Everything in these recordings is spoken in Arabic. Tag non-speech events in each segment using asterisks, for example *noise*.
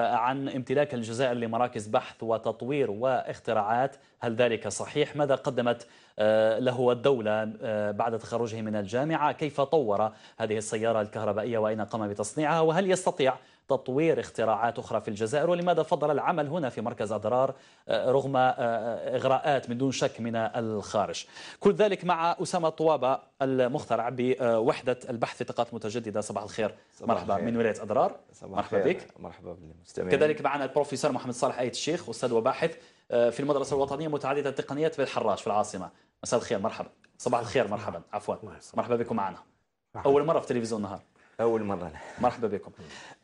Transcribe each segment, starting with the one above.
عن امتلاك الجزائر لمراكز بحث وتطوير واختراعات هل ذلك صحيح؟ ماذا قدمت آه، له الدولة آه، بعد تخرجه من الجامعة؟ كيف طور هذه السيارة الكهربائية وأين قام بتصنيعها؟ وهل يستطيع تطوير اختراعات أخرى في الجزائر ولماذا فضل العمل هنا في مركز أضرار آه، رغم آه، آه، إغراءات من دون شك من الخارج كل ذلك مع أسامة طوابة المخترع بوحدة البحث في طاقات متجددة صباح الخير صباح مرحبا خير. من ولاية أضرار صباح مرحبا بك مرحبا بالمستمعين كذلك معنا البروفيسور محمد صالح ايت الشيخ أستاذ وباحث في المدرسة الوطنية متعددة التقنيات بالحراش في العاصمة مساء الخير مرحبا صباح الخير مرحبا عفوا مرحبا بكم معنا أول مرة في تلفزيون النهار أول مرة مرحبا بكم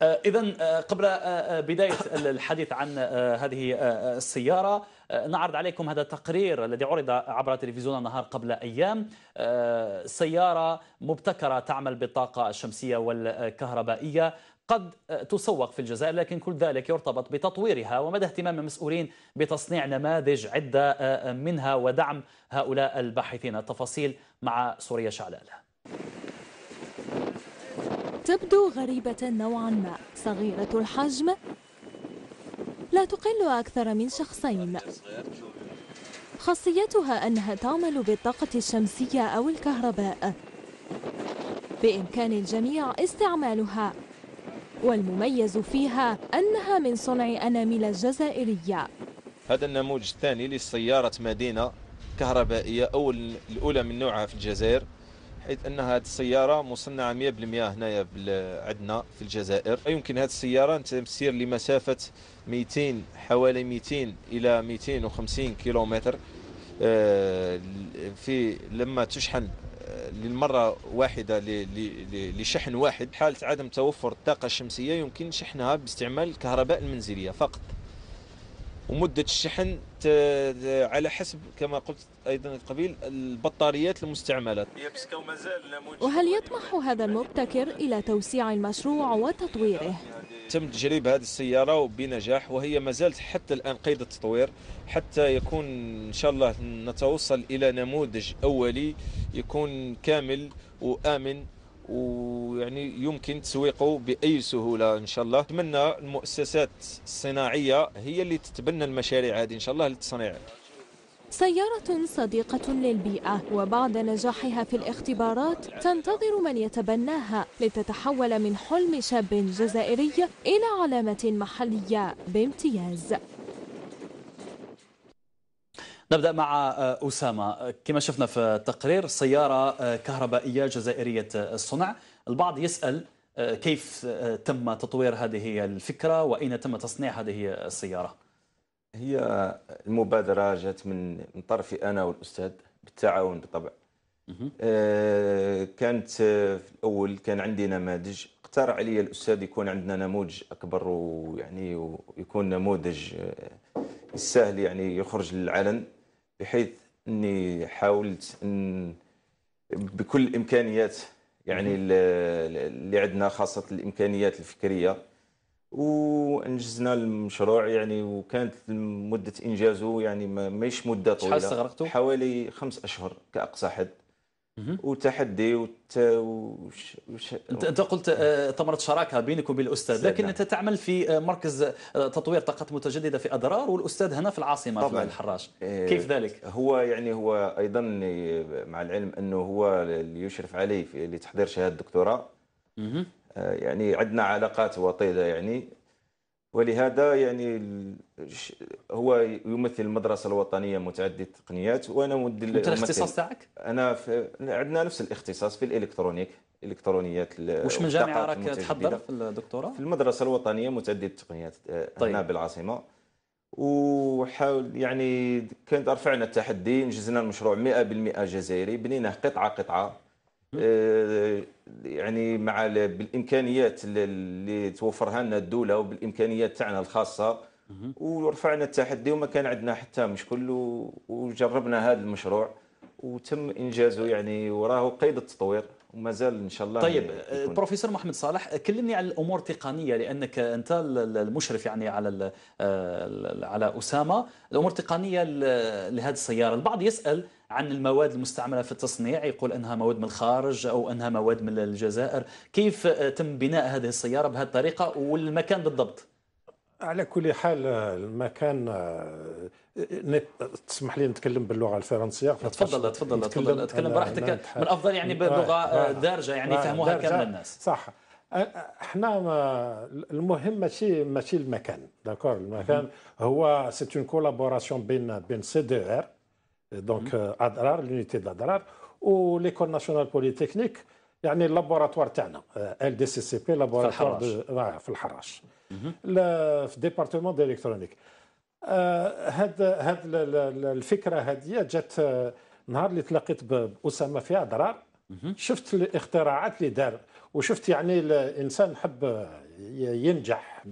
آه، إذا آه، قبل آه، بداية *laughs* الحديث عن هذه السيارة نعرض عليكم هذا التقرير الذي عرض عبر تلفزيون النهار قبل أيام سيارة مبتكرة تعمل بالطاقة الشمسية والكهربائية قد تسوق في الجزائر لكن كل ذلك يرتبط بتطويرها ومدى اهتمام المسؤولين بتصنيع نماذج عدة منها ودعم هؤلاء الباحثين التفاصيل مع سوريا شعلالة تبدو غريبة نوعا ما صغيرة الحجم لا تقل أكثر من شخصين خاصيتها أنها تعمل بالطاقة الشمسية أو الكهرباء بإمكان الجميع استعمالها والمميز فيها أنها من صنع أنامل الجزائرية هذا النموذج الثاني لسيارة مدينة كهربائية أول الأولى من نوعها في الجزائر حيث ان هذه السياره مصنعه 100% هنايا عندنا في الجزائر يمكن هذه السياره ان تسير لمسافه 200 حوالي 200 الى 250 كيلومتر آه، في لما تشحن آه، للمرة واحدة لشحن واحد حالة عدم توفر الطاقة الشمسية يمكن شحنها باستعمال الكهرباء المنزلية فقط ومدة الشحن على حسب كما قلت أيضا قبيل البطاريات المستعملة وهل يطمح هذا المبتكر إلى توسيع المشروع وتطويره؟ تم تجريب هذه السيارة وبنجاح وهي ما زالت حتى الآن قيد التطوير حتى يكون إن شاء الله نتوصل إلى نموذج أولي يكون كامل وآمن ويعني يمكن تسويقه باي سهوله ان شاء الله نتمنى المؤسسات الصناعيه هي اللي تتبنى المشاريع هذه ان شاء الله للتصنيع سيارة صديقة للبيئة وبعد نجاحها في الاختبارات تنتظر من يتبناها لتتحول من حلم شاب جزائري إلى علامة محلية بامتياز نبدا مع آه، اسامه كما شفنا في التقرير سياره آه، كهربائيه جزائريه الصنع آه، البعض يسال كيف تم تطوير هذه الفكره واين تم تصنيع هذه السياره هي المبادره جات من من طرفي انا والاستاذ بالتعاون بالطبع كانت في الاول كان عندي نماذج اقترح علي الاستاذ يكون عندنا نموذج اكبر ويعني ويكون نموذج السهل يعني يخرج للعلن بحيث اني حاولت ان بكل الامكانيات يعني اللي عندنا خاصه الامكانيات الفكريه وانجزنا المشروع يعني وكانت مده انجازه يعني ماشي مده طويله حوالي خمس اشهر كاقصى حد وتحدي وت... وش... وش... انت, انت قلت آه، ثمره شراكه بينك وبين الاستاذ لكن انت تعمل في آه، مركز آه، تطوير طاقات متجدده في اضرار والاستاذ هنا في العاصمه طبعا. في الحراج كيف ذلك هو يعني هو ايضا مع العلم انه هو اللي يشرف عليه في لتحضير شهاده الدكتوراه يعني عندنا علاقات وطيده يعني ولهذا يعني هو يمثل المدرسه الوطنيه متعدده التقنيات وانا مد انت الاختصاص تاعك؟ انا في عندنا نفس الاختصاص في الالكترونيك الكترونيات واش من جامعه راك تحضر في الدكتوراه؟ في المدرسه الوطنيه متعدده التقنيات آه، طيب. هنا بالعاصمه وحاول يعني كان رفعنا التحدي نجزنا المشروع 100% جزائري بنيناه قطعه قطعه آه، يعني مع بالامكانيات اللي توفرها لنا الدوله وبالامكانيات تاعنا الخاصه ورفعنا التحدي وما كان عندنا حتى مشكل وجربنا هذا المشروع وتم انجازه يعني وراه قيد التطوير ومازال ان شاء الله طيب آه، بروفيسور محمد صالح كلمني على الامور التقنيه لانك انت المشرف يعني على آه، على اسامه الامور التقنيه لهذه السياره البعض يسال عن المواد المستعملة في التصنيع يقول أنها مواد من الخارج أو أنها مواد من الجزائر كيف تم بناء هذه السيارة بهذه الطريقة والمكان بالضبط على كل حال المكان تسمح لي نتكلم باللغه الفرنسيه تفضل تفضل تفضل اتكلم براحتك من الافضل يعني آه، بلغه آه، آه، دارجه يعني يفهموها كامل الناس صح احنا المهم ماشي ماشي المكان داكور المكان هو سي اون كولابوراسيون بين بين سي دي ار دونك ادرار لونيتي دادرار وليكول ناسيونال بوليتكنيك يعني اللابوراتوار تاعنا ال دي سي سي بي لابوراتوار في الحراش في ديبارتمون ديليكترونيك هاد هاد الفكره هذه جات نهار اللي تلاقيت باسامه في ادرار شفت الاختراعات اللي دار وشفت يعني الانسان حب ينجح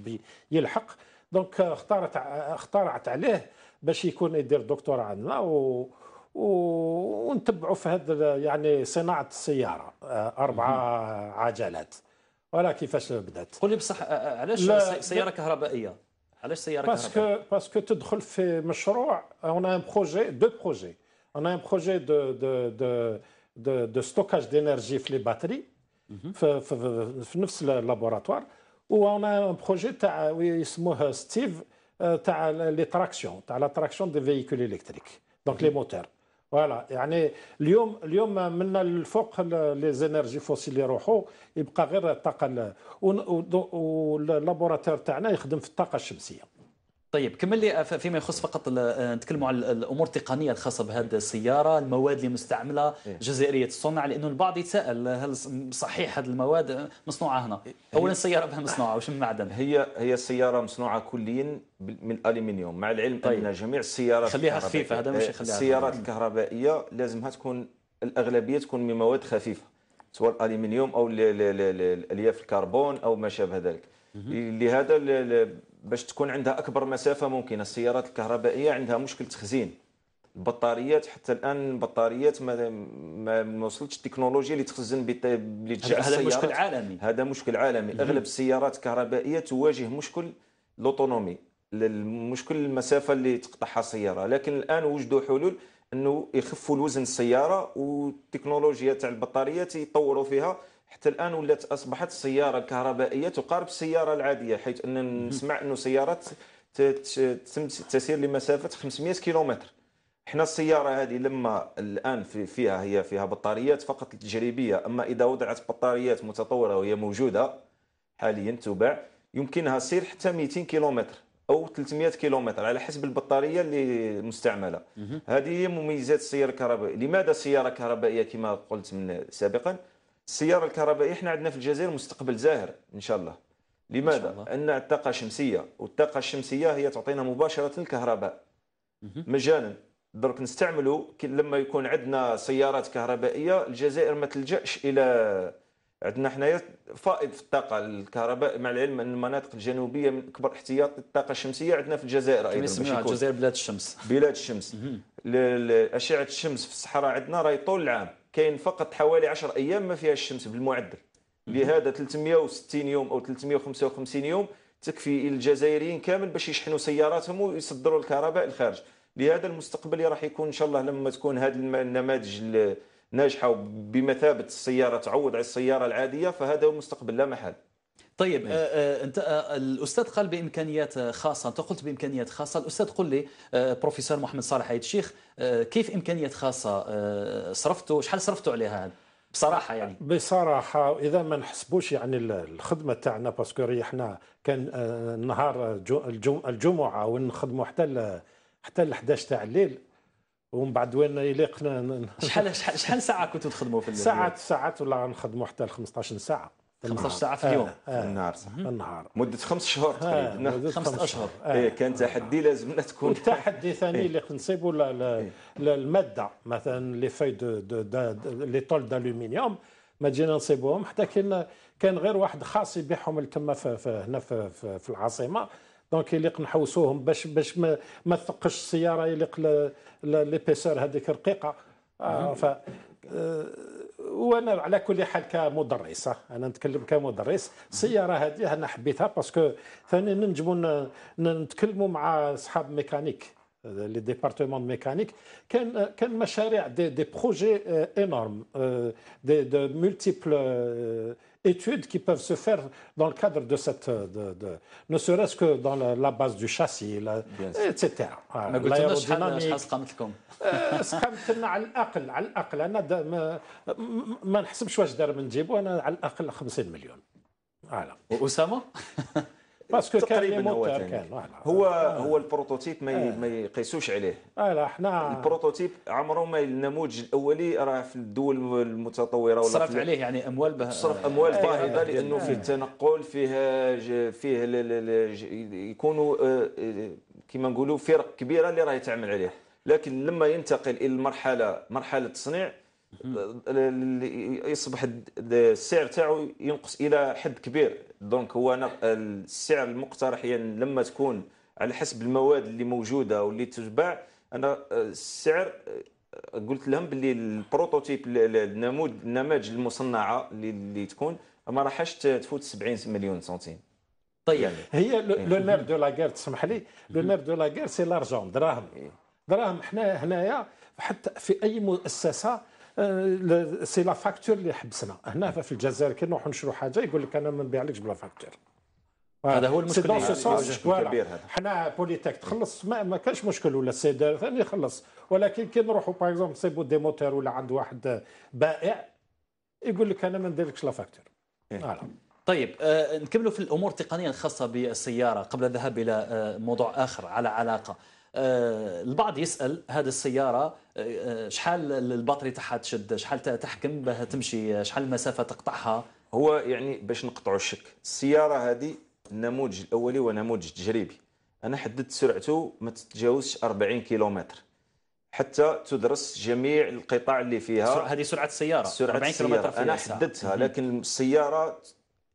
يلحق دونك اختارت اخترعت عليه باش يكون يدير دكتور عندنا و... و... ونتبعوا في هذا يعني صناعه السياره آه، اربع عجلات ولا كيفاش بدات قول لي بصح آه، آه، علاش لا... سياره كهربائيه علاش سياره باسكو باسكو تدخل في مشروع اون ان بروجي دو بروجي اون ان بروجي دو دو دو دو, دو ستوكاج دينيرجي في لي باتري في, في, في نفس اللابوراتوار وانا بروجي تاع يسموه ستيف تاع لي تراكسيون تاع لا تراكسيون دي فييكول الكتريك دونك لي موتور فوالا يعني اليوم اليوم من الفوق لي زينيرجي فوسيل يروحوا يبقى غير الطاقه واللابوراتور تاعنا يخدم في الطاقه الشمسيه طيب كمل لي آه، فيما يخص فقط آه، نتكلموا على الامور التقنيه الخاصه بهذه السياره المواد اللي مستعمله إيه. جزائريه الصنع لانه البعض يتساءل هل صحيح هذه المواد مصنوعه هنا إيه، اولا السياره بها مصنوعه وش من معدن هي هي السياره مصنوعه كليا من الالومنيوم مع العلم طيب. ان جميع السيارات خليها خفيفه هذا مش خليها السيارات الكهربائيه لازمها تكون الاغلبيه تكون من مواد خفيفه سواء الالومنيوم او الياف الكربون او ما شابه ذلك لهذا باش تكون عندها اكبر مسافه ممكنه السيارات الكهربائيه عندها مشكل تخزين البطاريات حتى الان البطاريات ما ما وصلتش التكنولوجيا اللي تخزن اللي تجعل هذا مشكل عالمي هذا مشكل عالمي مم. اغلب السيارات الكهربائيه تواجه مشكل الاوتونومي المشكل المسافه اللي تقطعها السياره لكن الان وجدوا حلول انه يخفوا الوزن السياره والتكنولوجيا تاع البطاريات يطوروا فيها حتى الان ولات اصبحت السياره الكهربائيه تقارب السياره العاديه حيث ان نسمع انه سيارات تسير لمسافه 500 كيلومتر احنا السياره هذه لما الان في فيها هي فيها بطاريات فقط التجريبيه اما اذا وضعت بطاريات متطوره وهي موجوده حاليا تباع يمكنها سير حتى 200 كيلومتر او 300 كيلومتر على حسب البطاريه اللي مستعمله هذه هي مميزات السياره الكهربائيه لماذا السياره الكهربائيه كما قلت من سابقا السياره الكهربائيه احنا عندنا في الجزائر مستقبل زاهر ان شاء الله لماذا؟ إن شاء الله. الطاقه الشمسيه والطاقه الشمسيه هي تعطينا مباشره الكهرباء مجانا درك نستعملوا لما يكون عندنا سيارات كهربائيه الجزائر ما تلجاش الى عندنا حنايا فائض في الطاقه الكهرباء مع العلم ان المناطق الجنوبيه من اكبر احتياط الطاقه الشمسيه عندنا في الجزائر ايضا الجزائر بلاد الشمس بلاد الشمس اشعه الشمس في الصحراء عندنا راهي طول العام كاين فقط حوالي 10 ايام ما فيها الشمس بالمعدل لهذا 360 يوم او 355 يوم تكفي الجزائريين كامل باش يشحنوا سياراتهم ويصدروا الكهرباء للخارج لهذا المستقبل اللي راح يكون ان شاء الله لما تكون هذه النماذج ناجحه وبمثابه السياره تعوض على السياره العاديه فهذا هو المستقبل لا محال طيب إيه. آه،, آه انت آه الاستاذ قال بامكانيات آه، خاصه انت قلت بامكانيات خاصه الاستاذ قل لي آه، بروفيسور محمد صالح عيد الشيخ كيف امكانيات خاصه صرفتوا شحال صرفتوا عليها هذا بصراحه يعني بصراحه اذا ما نحسبوش يعني الخدمه تاعنا باسكو احنا كان نهار الجمعه ونخدموا حتى حتى ال 11 تاع الليل ومن بعد وين يليقنا شحال شحال ساعه كنتوا تخدموا في الليل؟ ساعات ساعات ولا نخدموا حتى ال 15 ساعه 15 ساعه في آه، اليوم آه. في النهار صح في النهار مده خمس شهور آه، تقريبا آه. خمس اشهر آه. كان تحدي لازم تكون والتحدي ثاني إيه. اللي نصيبوا إيه. الماده مثلا لي فوي دو لي طول دالومنيوم ما جينا نصيبوهم حتى كان كان غير واحد خاص يبيعهم تما هنا في, في, في العاصمه دونك يليق نحوسوهم باش باش ما, ما تثقش السياره يليق ليبيسور هذيك رقيقه آه ف وانا على كل حال كمدرس انا نتكلم كمدرس السياره هذه انا حبيتها باسكو ثاني نجمو نتكلموا مع اصحاب ميكانيك les départements de mécanique كان كان مشاريع des, projets énormes de multiples études qui peuvent se faire dans le cadre de cette de, de, ne serait-ce que dans la, base du châssis la, etc l'aérodynamique سقمت لنا على الاقل على الاقل انا ما, ما نحسبش واش دار من جيبو انا على الاقل 50 millions. فوالا اسامه باسكو كان لي موتور كان هو آه. هو البروتوتيب ما آه. ما يقيسوش عليه آه، لا حنا البروتوتيب عمره ما النموذج الاولي راه في الدول المتطوره ولا صرف عليه يعني اموال به... صرف اموال باهظه يعني لانه فيه التنقل فيه فيه يكونوا كما نقولوا فرق كبيره اللي راهي تعمل عليه لكن لما ينتقل الى المرحله مرحله التصنيع يصبح السعر تاعو ينقص الى حد كبير دونك هو السعر المقترح يعني لما تكون على حسب المواد اللي موجوده واللي تتباع انا آه، السعر آه، قلت لهم باللي البروتوتيب النموذج النماذج المصنعه اللي, اللي تكون ما راحش تفوت 70 مليون سنتيم طيب يعني. هي لو نير إيه. دو لاغير تسمح لي لو نير دو لاغير سي لارجون دراهم إيه. دراهم حنا هنايا حتى في اي مؤسسه آه، سي لا فاكتور اللي حبسنا هنا في الجزائر كي نروحوا نشرو حاجه يقول لك انا ما نبيعلكش بلا فاكتور هذا هو المشكل الكبير هذا حنا بوليتيك تخلص ما, ما كانش مشكل ولا السيدار ثاني يعني يخلص ولكن كي نروحوا باغ اكزومبل نصيبوا دي موتور ولا عند واحد بائع يقول لك انا ما نديرلكش لا فاكتور إيه. طيب آه، نكملوا في الامور التقنيه الخاصه بالسياره قبل الذهاب الى آه، موضوع اخر على علاقه آه، البعض يسال هذه السياره آه، آه، شحال البطاريه تاعها تشد شحال تحكم باه تمشي شحال المسافه تقطعها هو يعني باش نقطعوا الشك السياره هذه النموذج الاولي ونموذج تجريبي انا حددت سرعته ما تتجاوزش 40 كيلومتر حتى تدرس جميع القطاع اللي فيها هذه سرعه السياره سرعه 40 كيلومتر في انا حددتها لكن السياره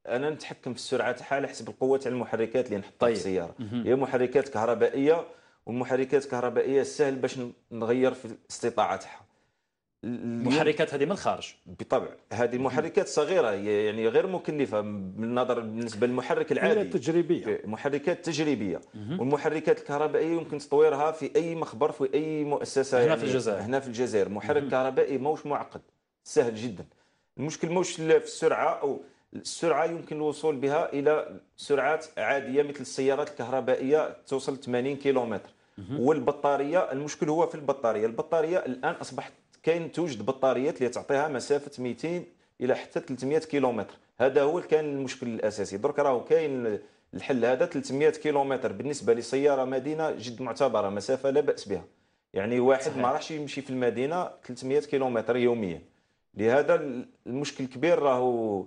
انا نتحكم في السرعه تاعها على حسب القوه تاع المحركات اللي نحطها طيب. في السياره هي محركات كهربائيه والمحركات الكهربائيه سهل باش نغير في استطاعتها المحركات هذه من الخارج بالطبع هذه محركات صغيره يعني غير مكلفه بالنظر بالنسبه للمحرك العادي تجريبيه محركات تجريبيه والمحركات الكهربائيه يمكن تطويرها في اي مخبر في اي مؤسسه هنا يعني في الجزائر هنا في الجزائر محرك كهربائي موش معقد سهل جدا المشكل موش في السرعه او السرعه يمكن الوصول بها الى سرعات عاديه مثل السيارات الكهربائيه توصل 80 كيلومتر والبطاريه المشكل هو في البطاريه البطاريه الان اصبحت كاين توجد بطاريات اللي تعطيها مسافه 200 الى حتى 300 كيلومتر هذا هو كان المشكل الاساسي درك راهو كاين الحل هذا 300 كيلومتر بالنسبه لسياره مدينه جد معتبره مسافه لا باس بها يعني واحد صحيح. ما راحش يمشي في المدينه 300 كيلومتر يوميا لهذا المشكل الكبير راهو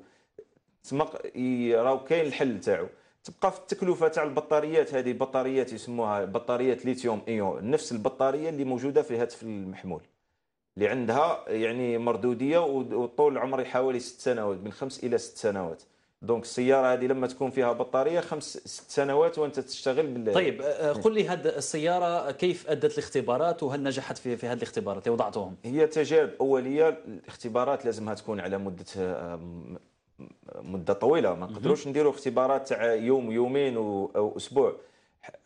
راهو كاين الحل تاعو تبقى في التكلفه تاع البطاريات هذه بطاريات يسموها بطاريات ليثيوم ايون نفس البطاريه اللي موجوده في الهاتف المحمول اللي عندها يعني مردوديه وطول عمري حوالي ست سنوات من خمس الى ست سنوات دونك السياره هذه لما تكون فيها بطاريه خمس ست سنوات وانت تشتغل بال طيب آه، آه، قل لي هذه السياره كيف ادت الاختبارات وهل نجحت في في هذه الاختبارات اللي وضعتهم؟ هي تجارب اوليه الاختبارات لازمها تكون على مده آه، مده طويله ما نقدروش نديروا اختبارات تاع يوم يومين او اسبوع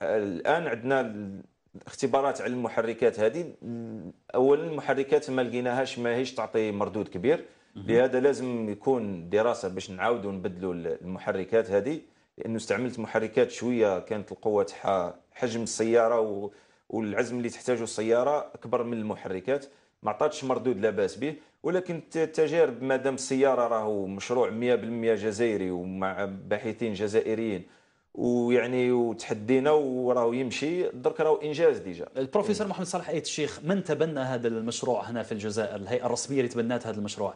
الان عندنا اختبارات على المحركات هذه اولا المحركات ما لقيناهاش ماهيش تعطي مردود كبير لهذا لازم يكون دراسه باش نعاودوا نبدلوا المحركات هذه لانه استعملت محركات شويه كانت القوه تاعها حجم السياره والعزم اللي تحتاجه السياره اكبر من المحركات ما عطاتش مردود لا باس به ولكن التجارب مادام السياره راهو مشروع 100% جزائري ومع باحثين جزائريين ويعني وتحدينا وراه يمشي درك راهو انجاز ديجا البروفيسور محمد صالح ايت الشيخ من تبنى هذا المشروع هنا في الجزائر الهيئه الرسميه اللي تبنات هذا المشروع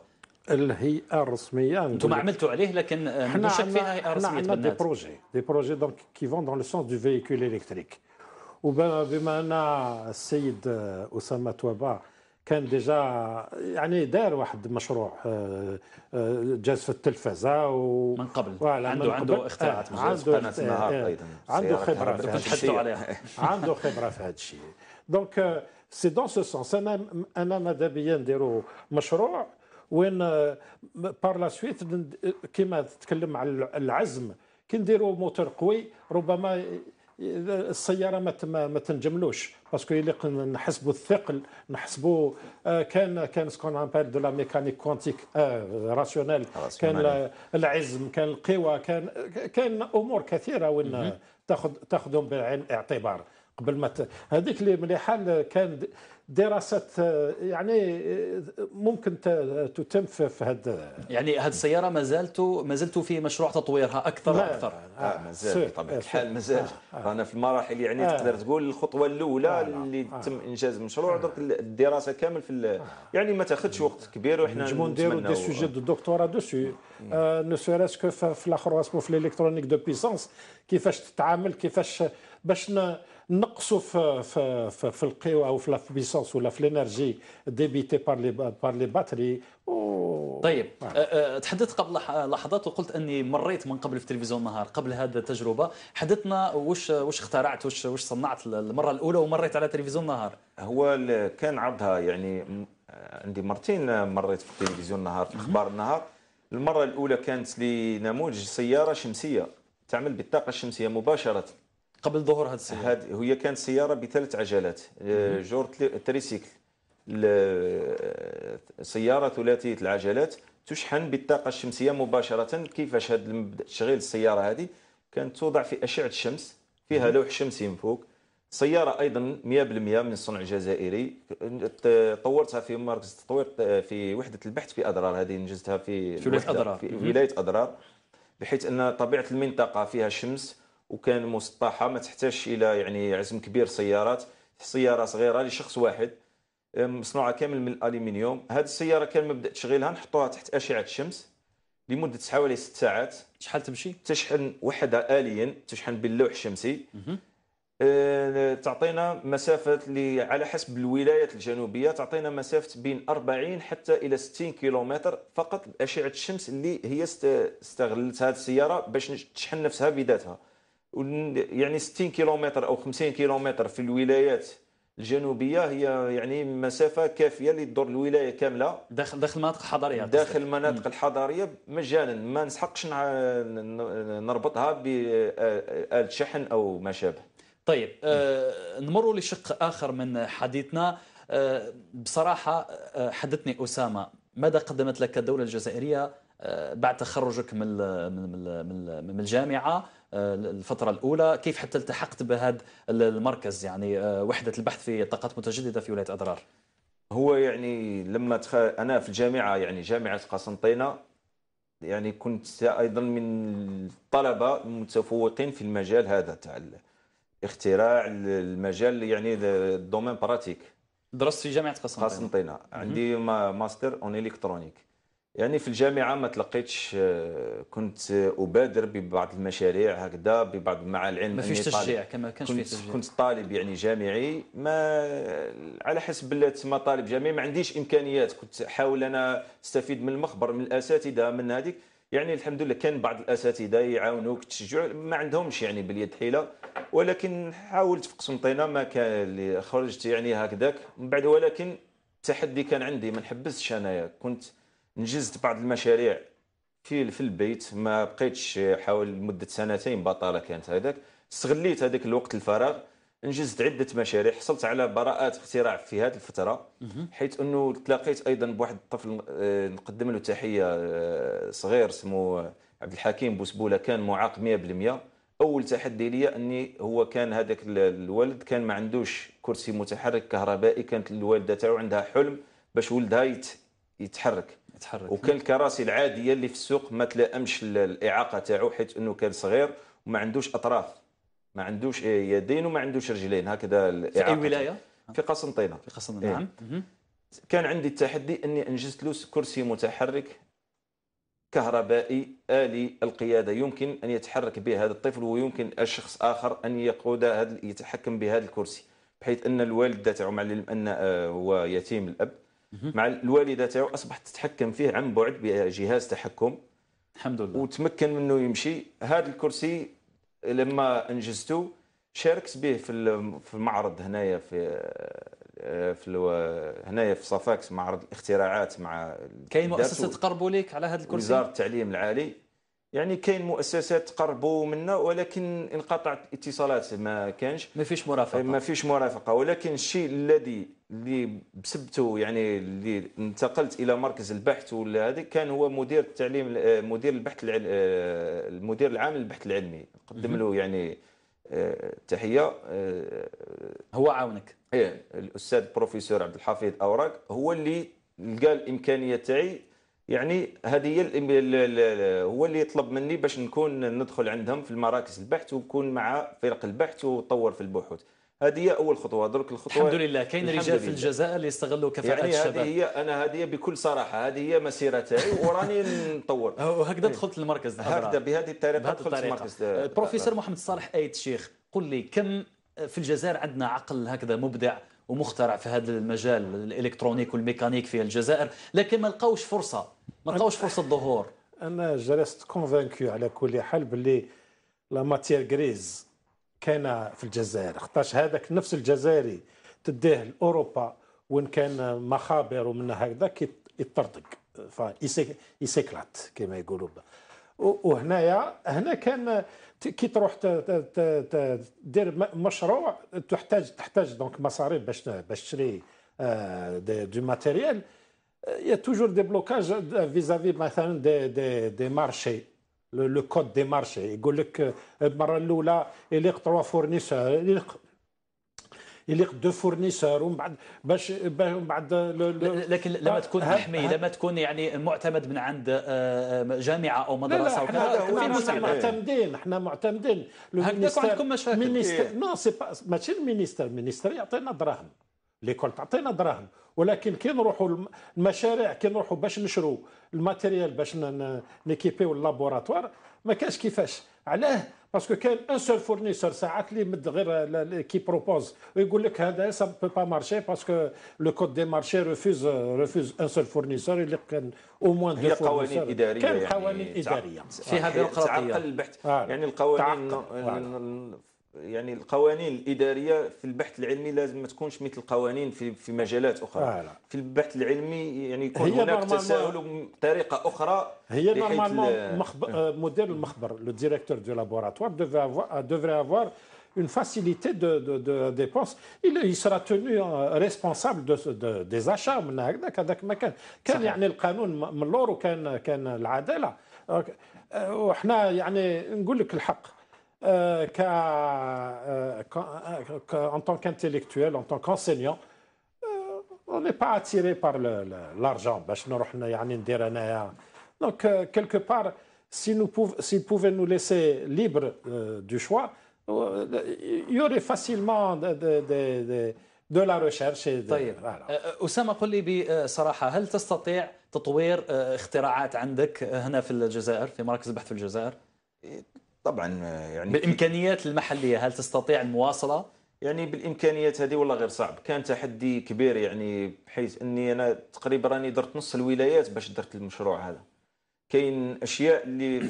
الهيئه الرسميه انتم عملتوا عليه لكن حنا شك فيها هيئه رسميه تبنات دي بروجي دي بروجي دونك كي فون دون لو سونس دو فيكول الكتريك وبما ان السيد اسامه توبا كان ديجا يعني دار واحد مشروع آه، آه، جاز في التلفزه و... من قبل وعلا عنده من قبل. عنده اختراعات آه، عنده قناه النهار ايضا *laughs* عنده خبره في هذا الشيء عنده خبره في هذا الشيء دونك سي دون سو سونس انا انا ماذا بيا نديرو مشروع وين بار لا سويت كيما تتكلم على العزم كي نديرو موتور قوي ربما السياره ما ما تنجملوش باسكو يليق نحسبوا الثقل نحسبوا آه، كان كان سكون امبير دو لا ميكانيك كوانتيك آه، راسيونيل كان العزم كان القوى كان كان امور كثيره وين تاخذ تاخذهم بعين الاعتبار قبل ما ت... هذيك اللي مليحه كان دراسه آه، يعني آه، ممكن تتم في هذا يعني هذه السياره ما زالت ما زلت في مشروع تطويرها اكثر واكثر اكثر آه ما زال بطبيعه آه، الحال ما زال رانا في المراحل يعني آه. تقدر تقول الخطوه الاولى آه. اللي آه. تم انجاز المشروع درك الدراسه كامل في آه يعني ما تاخذش وقت كبير وحنا نجمو نديرو دي سوجي دو دكتوراه دوسي نو سيريس في الاخر اسمه في الالكترونيك دو بيسونس كيفاش تتعامل كيفاش باش نقصوا في في في, في القوى او في لابيسونس ولا في الانرجي ديبيتي بار لي بار لي باتري و... طيب نعم. أه،, آه. تحدثت قبل لحظات وقلت اني مريت من قبل في تلفزيون النهار قبل هذه التجربه حدثنا واش واش اخترعت واش واش صنعت المره الاولى ومريت على تلفزيون النهار هو كان عرضها يعني عندي مرتين مريت في التلفزيون النهار في اخبار النهار المره الاولى كانت لنموذج سياره شمسيه تعمل بالطاقه الشمسيه مباشره قبل ظهور هذه السياره هاد هي كانت سياره بثلاث عجلات آه، جور آه، تريسيكل آه، سياره ثلاثيه العجلات تشحن بالطاقه الشمسيه مباشره كيفاش هذا تشغيل السياره هذه كانت توضع في اشعه الشمس فيها لوح شمسي من فوق سيارة أيضا 100% من صنع جزائري طورتها في مركز التطوير في وحدة البحث في أضرار هذه نجزتها في, في ولاية أضرار في ولاية أضرار بحيث أن طبيعة المنطقة فيها شمس وكان مسطحه ما تحتاجش الى يعني عزم كبير سيارات سياره صغيره لشخص واحد مصنوعه كامل من الالومنيوم هذه السياره كان مبدا تشغيلها نحطوها تحت اشعه الشمس لمده حوالي ست ساعات شحال تمشي تشحن وحدها اليا تشحن باللوح الشمسي أه تعطينا مسافه اللي على حسب الولايات الجنوبيه تعطينا مسافه بين 40 حتى الى 60 كيلومتر فقط باشعه الشمس اللي هي استغلت هذه السياره باش تشحن نفسها بذاتها يعني 60 كيلومتر او 50 كيلومتر في الولايات الجنوبيه هي يعني مسافه كافيه اللي الولايه كامله داخل داخل المناطق الحضريه داخل المناطق الحضريه مجانا ما نسحقش نربطها بآلة شحن او ما شابه طيب آه نمر لشق اخر من حديثنا آه بصراحه آه، حدثني اسامه ماذا قدمت لك الدوله الجزائريه آه، بعد تخرجك من من من الجامعه آه، الفترة الأولى كيف حتى التحقت بهذا المركز يعني آه، وحدة البحث في الطاقات المتجددة في ولاية أضرار هو يعني لما تخ... أنا في الجامعة يعني جامعة قسنطينة يعني كنت أيضا من الطلبة المتفوقين في المجال هذا تاع اختراع المجال يعني الدومين براتيك درست في جامعة قسنطينة قسنطينة عندي ماستر اون الكترونيك يعني في الجامعه ما تلقيتش آه، كنت آه، ابادر ببعض المشاريع هكذا ببعض مع العلم ما فيش تشجيع كما كانش فيه تشجيع كنت طالب يعني جامعي ما على حسب بلات ما طالب جامعي ما عنديش امكانيات كنت احاول انا استفيد من المخبر من الاساتذه من هذيك يعني الحمد لله كان بعض الاساتذه يعاونوك تشجعوا ما عندهمش يعني باليد حيله ولكن حاولت في قسنطينه ما كان اللي خرجت يعني هكذاك من بعد ولكن التحدي كان عندي ما نحبسش انايا كنت نجزت بعض المشاريع في في البيت ما بقيتش حوالي مده سنتين بطاله كانت هذاك استغليت هذاك الوقت الفراغ انجزت عده مشاريع حصلت على براءات اختراع في هذه الفتره حيث انه تلاقيت ايضا بواحد الطفل آه، نقدم له تحيه آه، صغير اسمه عبد الحكيم بوسبوله كان معاق 100% اول تحدي لي اني هو كان هذاك الولد كان ما عندوش كرسي متحرك كهربائي كانت الوالده تاعو عندها حلم باش ولدها يتحرك تتحرك وكان الكراسي العاديه اللي في السوق ما تلائمش الاعاقه تاعو حيت انه كان صغير وما عندوش اطراف ما عندوش يدين وما عندوش رجلين هكذا الاعاقه في اي ولايه؟ في قسنطينه في قسنطينه نعم إيه. كان عندي التحدي اني انجزت له كرسي متحرك كهربائي آلي القيادة يمكن أن يتحرك به هذا الطفل ويمكن الشخص آخر أن يقود هذا يتحكم بهذا الكرسي بحيث أن الوالدة تاعو معلم أن آه، هو يتيم الأب مع الوالده تاعو اصبحت تتحكم فيه عن بعد بجهاز تحكم الحمد لله وتمكن منه يمشي هذا الكرسي لما انجزته شاركت به في في المعرض هنايا في آه، في هنايا في صفاكس معرض الاختراعات مع كاين مؤسسه تقربوا لك على هذا الكرسي وزاره التعليم العالي يعني كاين مؤسسات تقربوا منا ولكن انقطعت الاتصالات ما كانش ما فيش مرافقه ما فيش مرافقه ولكن الشيء الذي اللي بسبته يعني اللي انتقلت الى مركز البحث ولا هذا كان هو مدير التعليم آه، مدير البحث آه، المدير العام للبحث العلمي نقدم له يعني آه، تحيه هو عاونك ايه الاستاذ بروفيسور عبد الحفيظ اوراق هو اللي لقى الامكانيه تاعي يعني هذه هي هو اللي يطلب مني باش نكون ندخل عندهم في المراكز البحث ونكون مع فرق البحث وطور في البحوث هذه هي اول خطوه درك الخطوه الحمد لله كاين رجال في الجزائر اللي استغلوا كفاءات يعني الشباب هذه هي انا هذه بكل صراحه هذه هي مسيرتي وراني نطور *laughs* وهكذا إيه. دخلت للمركز هكذا بهذه الطريقه دخلت للمركز بروفيسور محمد صالح ايت شيخ قل لي كم في الجزائر عندنا عقل هكذا مبدع ومخترع في هذا المجال الالكترونيك والميكانيك في الجزائر لكن ما لقاوش فرصه ما لقاوش فرصه ظهور انا جلست كونفانكيو على كل حال باللي لا ماتير غريز كان في الجزائر خطاش هذاك نفس الجزائري تديه لاوروبا وان كان مخابر ومن هكذا يطردق يسيكلات كما يقولوا وهنايا هنا كان كي تروح تدير مشروع تحتاج تحتاج دونك مصاريف باش باش تشري آه، دو ماتيريال يا توجور دي بلوكاج فيزافي مثلا دي دي دي مارشي لو كود دي مارشي يقول لك المره الاولى يليق تروا فورنيسور يليق يليق دو فورنيسور ومن بعد باش من بعد لكن لما تكون محمي لما تكون يعني معتمد من عند جامعه او مدرسه لا لا احنا, احنا معتمدين احنا معتمدين يكون عندكم مشاكل نو سي با ماشي المينيستر المينيستر يعطينا دراهم ليكول تعطينا دراهم ولكن كي نروحوا المشاريع كي نروحوا باش نشرو الماتيريال باش نيكيبيو اللابوراتوار ما كانش كيفاش علاه باسكو كاين ان سول فورنيسور ساعات اللي يمد غير كي بروبوز ويقول لك هذا سا بو با مارشي باسكو لو كود دي مارشي ريفوز ريفوز ان سول فورنيسور اللي كان او موان هي قوانين اداريه كان يعني قوانين يعني اداريه فيها بيروقراطيه تعقل البحث يعني القوانين يعني القوانين الاداريه في البحث العلمي لازم ما تكونش مثل القوانين في في مجالات اخرى آه لا. في البحث العلمي يعني يكون هناك تساهل بطريقه اخرى هي نورمالمون مدير آه. آه، المخبر لو ديريكتور دو لابوراتوار دوفري افوار une facilité de, de, de dépense il, il sera tenu euh, responsable de, de, des achats من هكذاك هذاك ما كان كان يعني القانون من لور وكان كان العداله وحنا آه، يعني نقول لك الحق Euh, euh, qu'en euh, tant qu'intellectuel, en tant qu'enseignant, on n'est pas attiré par l'argent. Donc, quelque part, s'ils pouvaient nous laisser libres du choix, il y aurait facilement De, la recherche. – طبعا آه، يعني بالامكانيات المحليه هل تستطيع المواصله؟ يعني بالامكانيات هذه والله غير صعب كان تحدي كبير يعني بحيث اني انا تقريبا راني درت نص الولايات باش درت المشروع هذا كاين اشياء اللي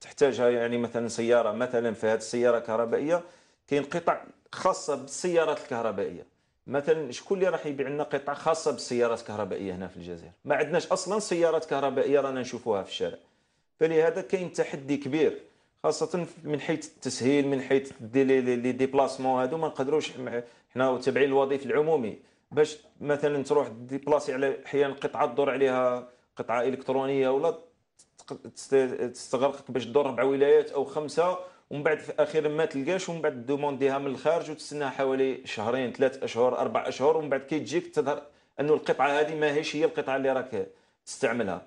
تحتاجها يعني مثلا سياره مثلا في هذه السياره كهربائيه كاين قطع خاصه بالسيارات الكهربائيه مثلا شكون اللي راح يبيع لنا قطع خاصه بالسيارات الكهربائيه هنا في الجزائر ما عندناش اصلا سيارات كهربائيه رانا نشوفوها في الشارع فلهذا كاين تحدي كبير خاصه من حيث التسهيل من حيث دي لي ديبلاسمون هادو ما نقدروش حنا تابعين الوظيف العمومي باش مثلا تروح ديبلاسي على احيانا قطعه تدور عليها قطعه الكترونيه ولا تستغرقك باش تدور ربع ولايات او خمسه ومن بعد اخيرا ما تلقاش ومن بعد دومونديها من الخارج وتستناها حوالي شهرين ثلاث اشهر اربع اشهر ومن بعد كي تجيك تظهر انه القطعه هذه ماهيش هي القطعه اللي راك تستعملها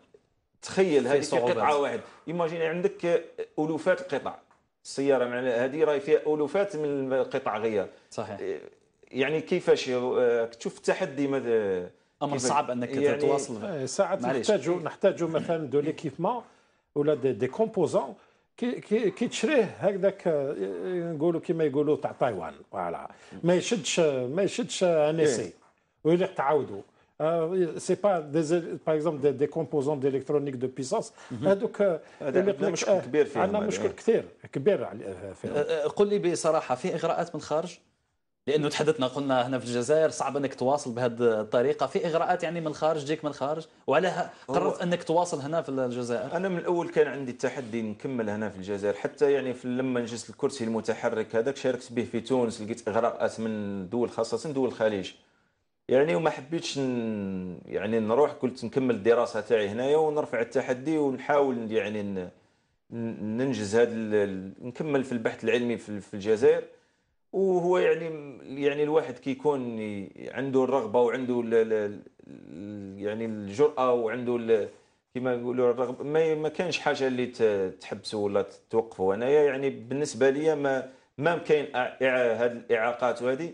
تخيل هذه في قطعه واحد ايماجين عندك الوفات القطع السياره مع هذه راهي فيها الوفات من القطع غير صحيح إيه، يعني كيفاش آه، تشوف التحدي ماذا امر صعب انك يعني تتواصل إيه، ساعات نحتاج نحتاج مثلا دو ليكيبمون ولا دي, دي كومبوزون كي كي, كي تشريه هكذاك آه، نقولوا كما يقولوا تاع تايوان فوالا ما يشدش ما يشدش انيسي ويليق تعاودوا آه سي با دي باغ اكزومبل دي, دي كومبوزون ديليكترونيك دو بيسونس هذوك عندنا مشكل كبير فيهم عندنا مشكل كثير كبير آه، آه، آه، قل لي بصراحه في اغراءات من الخارج لانه تحدثنا قلنا هنا في الجزائر صعب انك تواصل بهذه الطريقه في اغراءات يعني من الخارج جيك من الخارج وعلى قررت انك تواصل هنا في الجزائر انا من الاول كان عندي تحدي نكمل هنا في الجزائر حتى يعني في لما نجلس الكرسي المتحرك هذاك شاركت به في تونس لقيت اغراءات من دول خاصه دول الخليج يعني وما حبيتش ن... يعني نروح قلت نكمل الدراسه تاعي هنايا ونرفع التحدي ونحاول يعني ن... ننجز هذا ال... نكمل في البحث العلمي في الجزائر وهو يعني يعني الواحد كيكون عنده الرغبه وعنده ال... يعني الجراه وعنده ال... كما نقولوا الرغبه ما... ما كانش حاجه اللي تحبسه ولا توقفه انايا يعني بالنسبه لي ما ما كاين هذه الاعاقات وهذه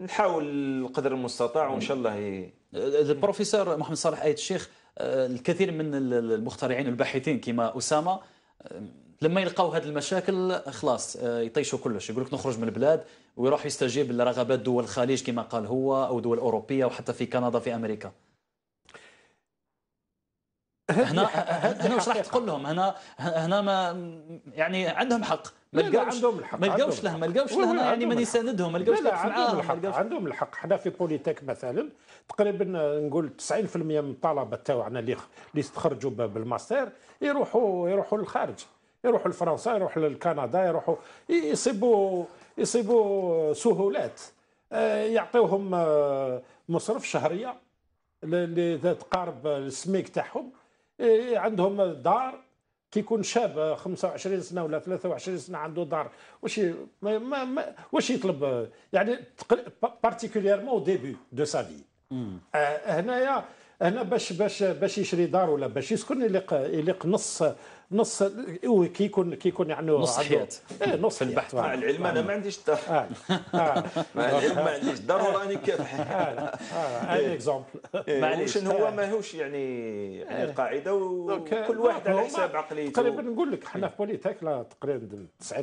نحاول قدر المستطاع وان شاء الله البروفيسور محمد صالح ايت الشيخ الكثير من المخترعين والباحثين كما أسامة آه، لما يلقاو هذه المشاكل خلاص آه، يطيشوا كلش يقول لك نخرج من البلاد ويروح يستجيب لرغبات دول الخليج كما قال هو او دول اوروبيه وحتى في كندا في امريكا هنا هنا واش راح تقول لهم هنا هنا ما يعني عندهم حق ما لقاوش عندهم الحق ما لقاوش له ما لقاوش له يعني من يساندهم ما لقاوش لا عندهم الحق عندهم الحق حنا في بوليتيك مثلا تقريبا نقول 90% من الطلبه تاعنا اللي اللي استخرجوا بالماستر يروحوا يروحوا للخارج يروحوا لفرنسا يروحوا للكندا يروحوا يصيبوا يصيبوا سهولات آه، يعطيوهم آه، مصرف شهريه اللي تقارب السميك تاعهم إيه، إيه، عندهم دار كيكون شاب 25 سنه ولا 23 سنه عنده دار واش ما ما واش يطلب يعني بارتيكوليرمون او ديبي دو سا في هنايا هنا باش باش باش يشري دار ولا باش يسكن يليق يليق نص نص كي يكون كي يكون يعني نص حياة إيه نص في البحث مع العلم انا ما عنديش دار آه. آه. *laughs* مع العلم ما عنديش دار آه. وراني كافح ان اكزومبل معليش هو آه. ماهوش يعني يعني آه. قاعده وكل واحد على حساب عقليته تقريبا نقول لك حنا إيه. في بوليتيك تقريبا 90%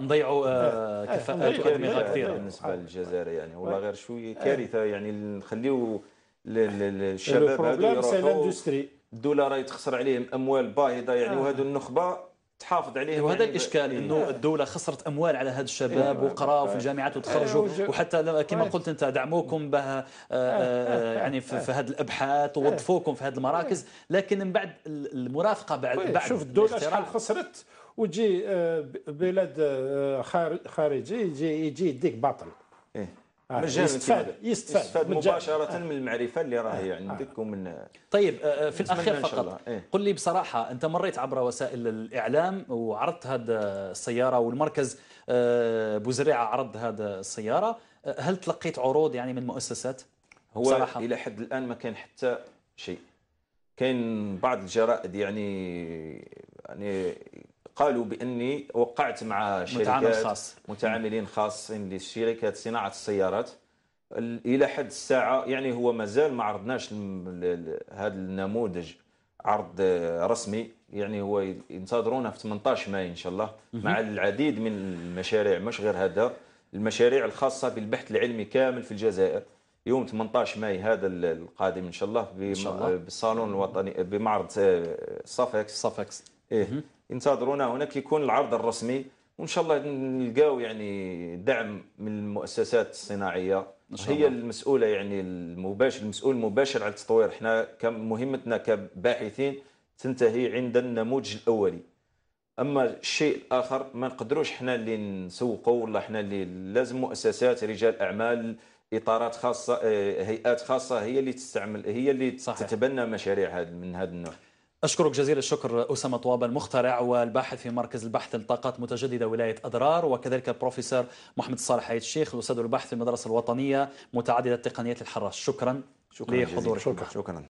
نضيعوا إيه. كفاءات وادمغه إيه. كثيره بالنسبه للجزائر يعني والله غير شويه كارثه يعني نخليو للشباب هذو الدوله راهي تخسر عليهم اموال باهظه يعني آه. وهذو النخبه تحافظ عليهم وهذا يعني الاشكال إيه. انه الدوله خسرت اموال على هذا الشباب إيه. وقراوا في الجامعات إيه. وتخرجوا وحتى كما قلت انت دعموكم بها آه، آه، يعني في هذه الابحاث ووظفوكم في هذه المراكز لكن من بعد المرافقه بعد بعد شوف الدوله شحال خسرت وتجي آه، بلاد خارجي يجي يجي يديك باطل آه، مجانا يستفاد يستفاد مباشره آه. من المعرفه اللي راهي آه. عندك ومن طيب في الاخير فقط إيه. قل لي بصراحه انت مريت عبر وسائل الاعلام وعرضت هذا السياره والمركز بوزريعه عرض هذا السياره هل تلقيت عروض يعني من مؤسسات هو بصراحة؟ الى حد الان ما كان حتى شيء كاين بعض الجرائد يعني يعني قالوا باني وقعت مع شركات متعامل خاص متعاملين خاصين لشركات صناعه السيارات الى حد الساعه يعني هو مازال ما عرضناش هذا النموذج عرض رسمي يعني هو ينتظرونا في 18 ماي ان شاء الله مع العديد من المشاريع مش غير هذا المشاريع الخاصه بالبحث العلمي كامل في الجزائر يوم 18 ماي هذا القادم ان شاء الله, إن شاء الله. بالصالون الوطني بمعرض آه، صفاكس صفاكس ايه ينتظرونا هنا كيكون العرض الرسمي وان شاء الله نلقاو يعني دعم من المؤسسات الصناعيه هي المسؤوله يعني المباشر المسؤول المباشر على التطوير احنا مهمتنا كباحثين تنتهي عند النموذج الاولي اما الشيء الاخر ما نقدروش احنا اللي نسوقوا ولا احنا اللي لازم مؤسسات رجال اعمال اطارات خاصه آه، هيئات خاصه هي اللي تستعمل هي اللي صحيح. تتبنى مشاريع من هذا النوع أشكرك جزيل الشكر أسامة طواب المخترع والباحث في مركز البحث للطاقات متجددة ولاية أدرار وكذلك البروفيسور محمد صالح عيد الشيخ الأستاذ البحث في المدرسة الوطنية متعددة تقنيات الحراش شكرا, شكرا لحضورك شكرا. شكرا